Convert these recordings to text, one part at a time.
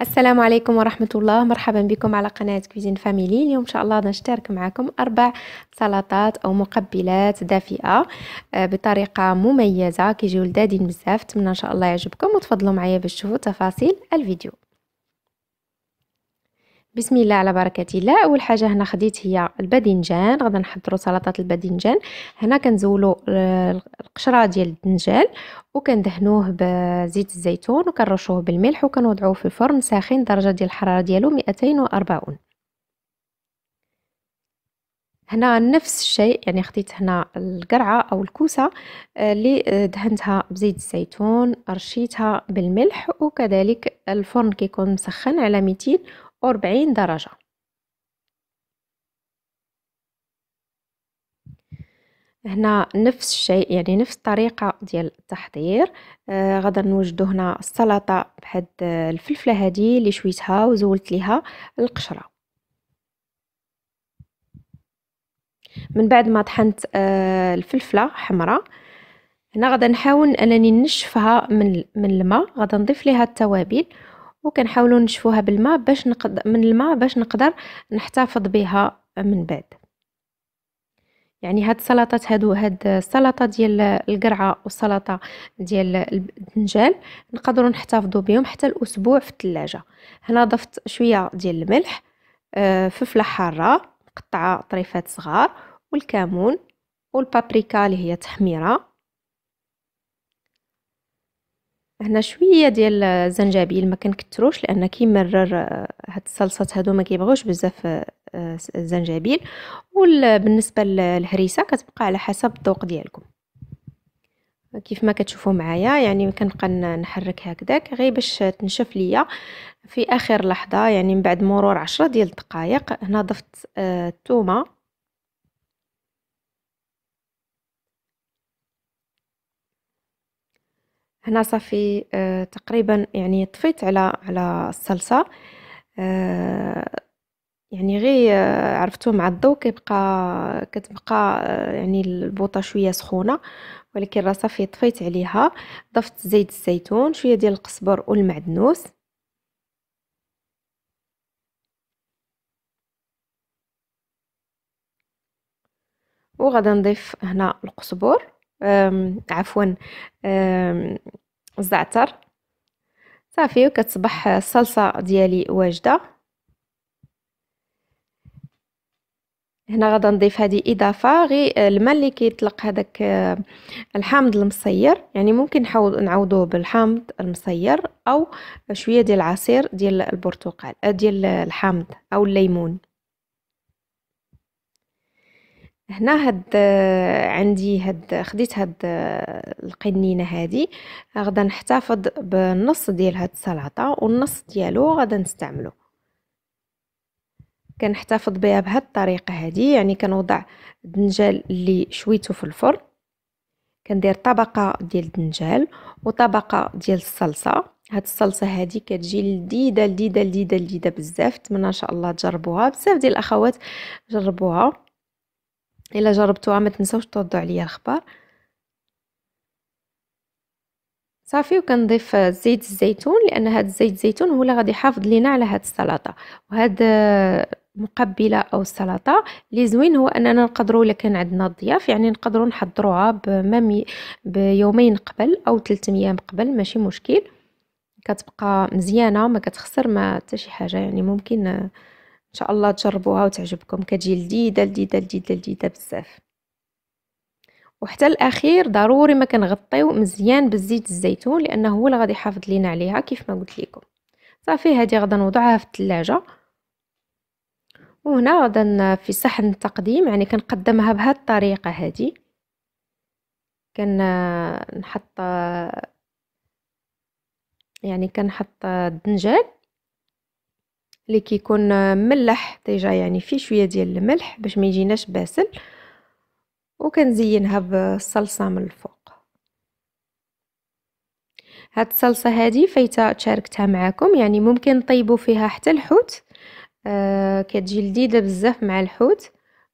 السلام عليكم ورحمة الله مرحبا بكم على قناة كويزين فاميلي اليوم إن شاء الله نشترك معكم أربع سلطات أو مقبلات دافئة آه، بطريقة مميزة كيجيو لذادين بزاف نتمنى إن شاء الله يعجبكم وتفضلوا معايا باش تشوفوا تفاصيل الفيديو بسم الله على بركه الله اول حاجه هنا خديت هي الباذنجان غادي نحضروا سلطه الباذنجان هنا كنزولوا القشره ديال الدنجال وكندهنوه بزيت الزيتون وكنرشوه بالملح وكنوضعوه في الفرن ساخن درجه ديال الحراره ديالو 240 هنا نفس الشيء يعني خديت هنا القرعه او الكوسه آه، اللي آه، دهنتها بزيت الزيتون رشيتها بالملح وكذلك الفرن كيكون مسخن على 200 وأربعين درجة هنا نفس الشيء يعني نفس الطريقة ديال التحضير آه غادا نوجدو هنا السلطة بحد آه، الفلفلة هذه اللي شويتها وزولت ليها القشرة من بعد ما طحنت آه الفلفلة حمراء هنا غادا نحاول انني نشفها من من الماء غادا نضيف ليها التوابل وكنحاولوا نشفوها بالماء باش نقد... من الماء باش نقدر نحتفظ بها من بعد يعني هاد السلطات هادو هاد السلطه ديال القرعه والسلطه ديال الدنجال نقدروا نحتفظوا بهم حتى الاسبوع في التلاجة هنا ضفت شويه ديال الملح آه، فلفله حاره مقطعه طريفات صغار والكمون والبابريكا اللي هي تحميره هنا شويه ديال الزنجبيل ما كنكثروش لان كيمرر آه، هاد الصلصات هادو ما كيبغوش بزاف آه، الزنجبيل وبالنسبه للهريسه كتبقى على حسب الذوق ديالكم كيف ما كتشوفوا معايا يعني كنبقى نحرك هكذاك غير باش تنشف ليا في اخر لحظه يعني من بعد مرور عشرة ديال الدقائق هنا ضفت آه، الثومه هنا صافي آه تقريبا يعني طفيت على على الصلصه آه يعني غير آه، عرفتو مع الضو كيبقى كتبقى آه، يعني البوطه شويه سخونه ولكن راه صافي طفيت عليها ضفت زيت الزيتون شويه ديال القزبر والمعدنوس وغادي نضيف هنا القزبر عفوا الزعتر صافي وكتصبح الصلصه ديالي واجده هنا غادي نضيف هذه اضافه غير الماء اللي كيطلق هذاك الحامض المصير يعني ممكن نحاول نعوضوه بالحامض المصير او شويه ديال العصير ديال البرتقال آه، ديال الحامض او الليمون هنا هاد آه، عندي هاد خديت هاد آه، القنينه هادي غدا نحتفظ بالنص ديال هاد السلطه والنص ديالو غدا نستعملو كنحتفظ بها بهاد الطريقه هادي يعني كنوضع الدنجال اللي شويته في الفرن كندير طبقه ديال الدنجال وطبقه ديال الصلصه هاد الصلصه هادي كتجي لذيذه لذيذه لذيذه لذيذه بزاف نتمنى ان شاء الله تجربوها بزاف ديال الاخوات جربوها الا جربتوها ما تنساوش تردوا عليا الخبار صافي وكنضيف زيت الزيتون لان هذا زيت الزيتون هو اللي غادي يحافظ لينا على هذه السلطه وهذا مقبله او السلطه اللي زوين هو اننا نقدروا الا كان عندنا الضياف يعني نقدروا نحضروها بمامي بيومين قبل او 3 ايام قبل ماشي مشكل كتبقى مزيانه ما كتخسر ما حتى شي حاجه يعني ممكن ان شاء الله تجربوها وتعجبكم كتجي لذيذه لذيذه لذيذه لذيذه بزاف وحتى الاخير ضروري ما كنغطيو مزيان بالزيت الزيتون لانه هو اللي غادي يحافظ لينا عليها كيف ما قلت لكم صافي هذه غادي نوضعها في الثلاجه وهنا غادا في صحن التقديم يعني كنقدمها بهذه الطريقه هذه كنحط يعني كنحط الدنجال اللي كيكون ملح ديجا يعني فيه شويه ديال الملح باش ما يجيناش باسل وكنزينها بالصلصه من الفوق هاد الصلصه هادي فايته شاركتها معاكم يعني ممكن طيبوا فيها حتى الحوت آه كتجي لذيذه بزاف مع الحوت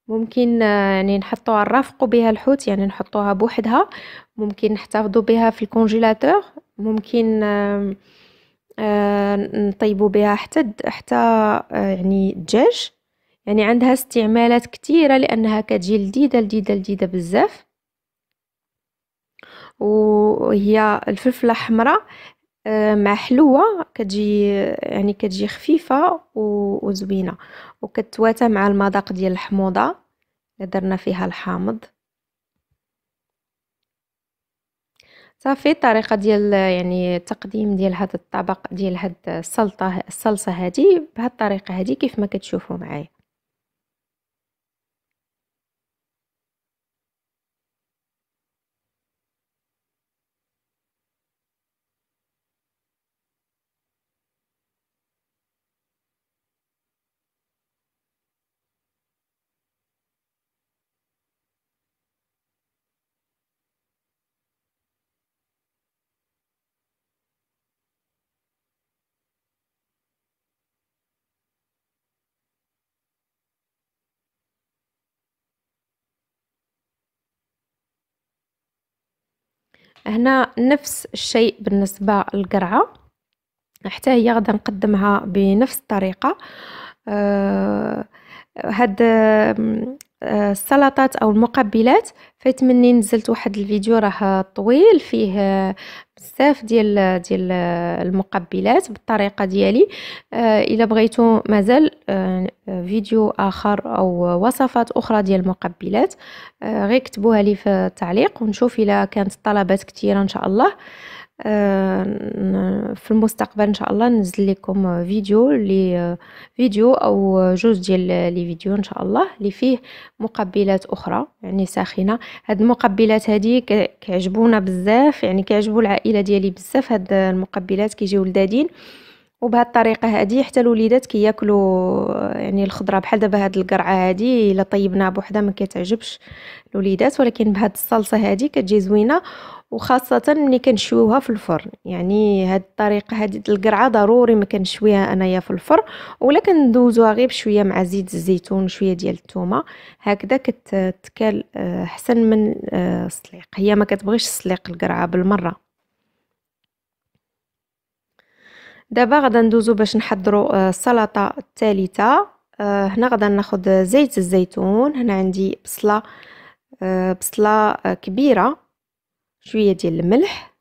ممكن آه، يعني نحطوها نرافقوا بها الحوت يعني نحطوها بوحدها ممكن نحتفظوا بها في الكونجيلاتور ممكن آه نطيبوا بها حتى حتى آه، يعني الدجاج يعني عندها استعمالات كثيره لانها كتجي لذيذه لذيذه لذيذه بزاف وهي الفلفله حمراء آه، مع حلوه كتجي يعني كتجي خفيفه وزوينه وكتواتى مع المذاق ديال الحموضه درنا فيها الحامض صافي الطريقه ديال يعني التقديم ديال هذا الطبق ديال هاد السلطه الصلصه هذه بهاد الطريقه هذه كيف ما كتشوفوا معايا هنا نفس الشيء بالنسبة للقرعة حتى هي غدا نقدمها بنفس الطريقة آه هاد آه، السلطات او المقبلات فيتمني نزلت واحد الفيديو راه طويل فيه بزاف ديال ديال المقبلات بالطريقه ديالي آه الا بغيتو مازال آه، فيديو اخر او وصفات اخرى ديال المقبلات آه غير كتبوها لي في التعليق ونشوف الا كانت الطلبات كثيره ان شاء الله آه، في المستقبل ان شاء الله ننزل لكم فيديو لي فيديو او جوج ديال لي فيديو ان شاء الله اللي فيه مقبلات اخرى يعني ساخنه هاد المقبلات هذه كيعجبونا بزاف يعني كيعجبوا العائله ديالي بزاف هاد المقبلات كيجيو لذادين وبهذه الطريقه هادي حتى الوليدات كياكلوا يعني الخضره بحال دابا هاد القرعه هادي الا طيبناها بوحدها ما كتعجبش الوليدات ولكن بهاد الصلصه هادي كتجي زوينه وخاصه ملي كنشويوها في الفرن يعني هاد الطريقه هادي القرعه ضروري ما كنشويها انايا في الفرن ولا كندوزوها غير بشويه مع زيت الزيتون شويه ديال الثومه هكذا كتتكال آه، احسن من آه، السليق هي ما كتبغيش السليق القرعه بالمره دابا غادا ندوزو باش نحضرو آه، السلطه التالتة آه، هنا غادا ناخد زيت الزيتون هنا عندي بصله آه، بصله كبيره شويه ديال الملح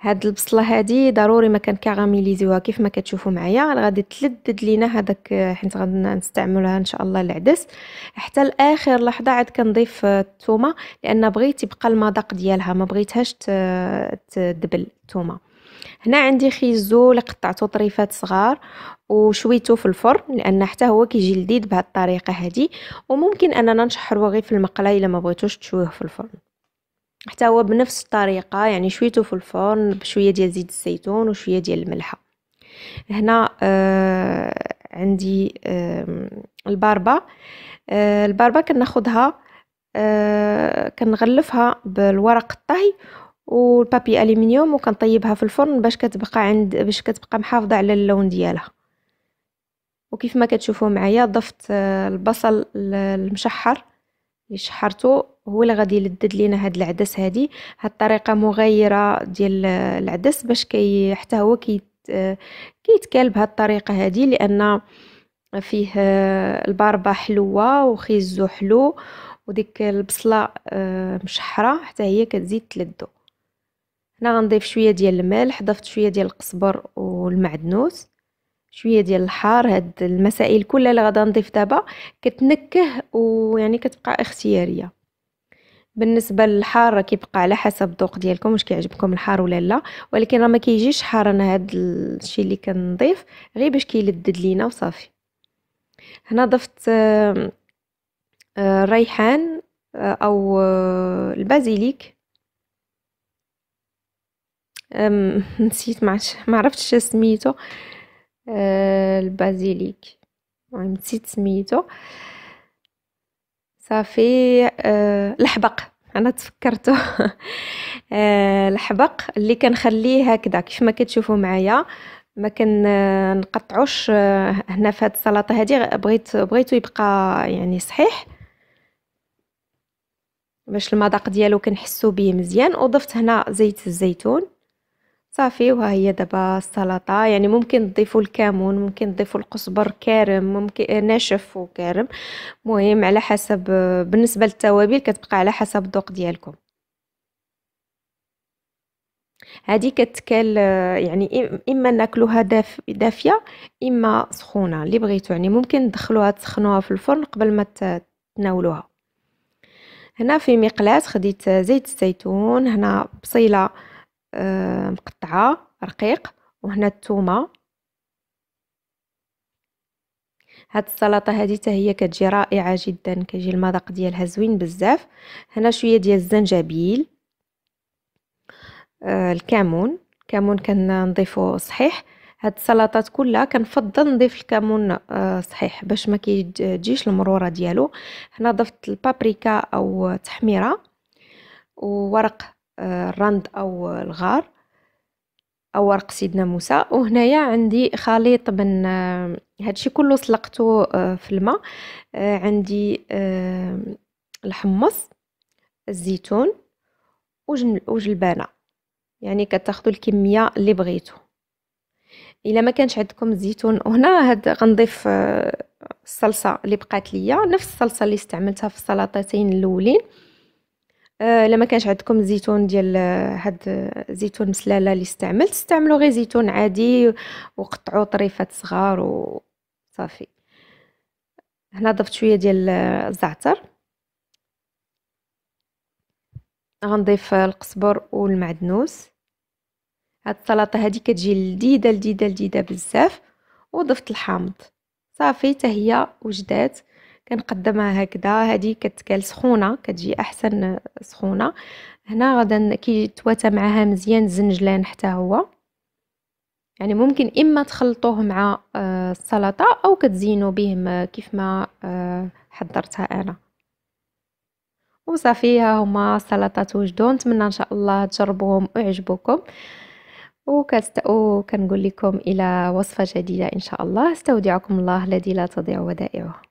هاد البصله هادي ضروري ما كان كاغاميليزيوها كيف ما كتشوفوا معايا غادي تلدد لينا هذاك حيت غادي نستعملها ان شاء الله العدس حتى لاخر لحظه عاد كنضيف الثومه لان بغيت يبقى المذاق ديالها ما بغيتهاش تدبل الثومه هنا عندي خيزو اللي قطعته طريفات صغار وشويته في الفرن لان حتى هو كيجي لذيذ بهذه الطريقه هذه وممكن اننا نشحروه غير في المقله الا ما بغيتوش تشويه في الفرن حتى هو بنفس الطريقه يعني شويته في الفرن بشويه ديال زيت الزيتون وشويه ديال الملحه هنا آه عندي آه الباربا آه الباربا كناخذها آه كنغلفها بالورق الطهي والبابي الومنيوم وكنطيبها في الفرن باش كتبقى عند باش كتبقى محافظه على اللون ديالها وكيف ما كتشوفوا معايا ضفت آه، البصل المشحر اللي شحرته هو اللي غادي يلدد لينا هاد العدس هادي هاد الطريقه مغيره ديال آه، العدس باش كي حتى هو كي آه، كيتكال بهاد الطريقه هادي لان فيه الباربه حلوه وخيزو حلو وديك البصله مشحره حتى هي كتزيد تلدو هنا غنضيف شويه ديال الملح ضفت شويه ديال القزبر والمعدنوس شويه ديال الحار هاد المسائل كلها اللي غادا نضيف دابا كتنكه ويعني كتبقى اختياريه بالنسبه للحار راه كيبقى على حسب الذوق ديالكم واش كيعجبكم الحار ولا لا ولكن راه ما كيجيش حار انا هاد الشيء اللي كنضيف غير باش كيلدد لينا وصافي هنا ضفت الريحان آه، آه، آه، او البازيليك نسيت ما عرفتش سميتو أه، البازيليك نسيت سميتو صافي الحبق أه، انا تفكرته الحبق أه، اللي كنخليه هكذا كيف ما كتشوفوا معايا ما كنقطعوش هنا في هذه السلطه هذه بغيت بغيتو يبقى يعني صحيح باش المذاق ديالو كنحسو به مزيان وضفت هنا زيت الزيتون صافي وهي دابا السلطه يعني ممكن تضيفوا الكمون ممكن تضيفوا القزبر كارم ممكن ناشف وكارم مهم على حسب بالنسبه للتوابل كتبقى على حسب الذوق ديالكم هذه كتكال يعني اما ناكلوها داف دافيه اما سخونه اللي بغيتو يعني ممكن تدخلوها تسخنوها في الفرن قبل ما تناولوها هنا في مقلاة خديت زيت الزيتون هنا بصيله آه، مقطعة رقيق وهنا الثومة هاد السلطه هادي حتى هي كتجي رائعه جدا كيجي المذاق ديالها زوين بزاف هنا شويه ديال الزنجبيل آه الكمون الكمون كنضيفو صحيح هاد السلطات كلها كنفضل نضيف الكمون آه صحيح باش ما كيجيش المروره ديالو هنا ضفت البابريكا او تحميره وورق الرند او الغار او ورق سيدنا موسى وهنايا عندي خليط من آه، هادشي كله سلقته آه، في الماء آه، عندي الحمص الزيتون وجلبانه يعني كتاخذوا الكميه اللي بغيتو الا ما كانش عندكم الزيتون وهنا هاد غنضيف الصلصه اللي بقات ليا نفس الصلصه اللي استعملتها في السلطتين الاولين آه، الا ما كانش عندكم زيتون ديال آه، هاد آه، زيتون مسلاله اللي استعملت استعملوا غير زيتون عادي وقطعوا طريفات صغار وصافي هنا ضفت شويه ديال الزعتر غنضيف القزبر والمعدنوس هاد السلطه هادي كتجي لذيذه لذيذه لذيذه بزاف وضفت الحامض صافي حتى هي وجدات كنقدمها هكذا هذه كتكال سخونه كتجي احسن سخونه هنا غدا كيتواتى معها مزيان الزنجلان حتى هو يعني ممكن اما تخلطوه مع آه، السلطه او كتزينوا به كيف ما آه، حضرتها انا وصافي ها هما سلطات وجدو نتمنى ان شاء الله تجربوهم ويعجبوكم وكست... وكنقول لكم الى وصفه جديده ان شاء الله استودعكم الله الذي لا تضيع ودائعه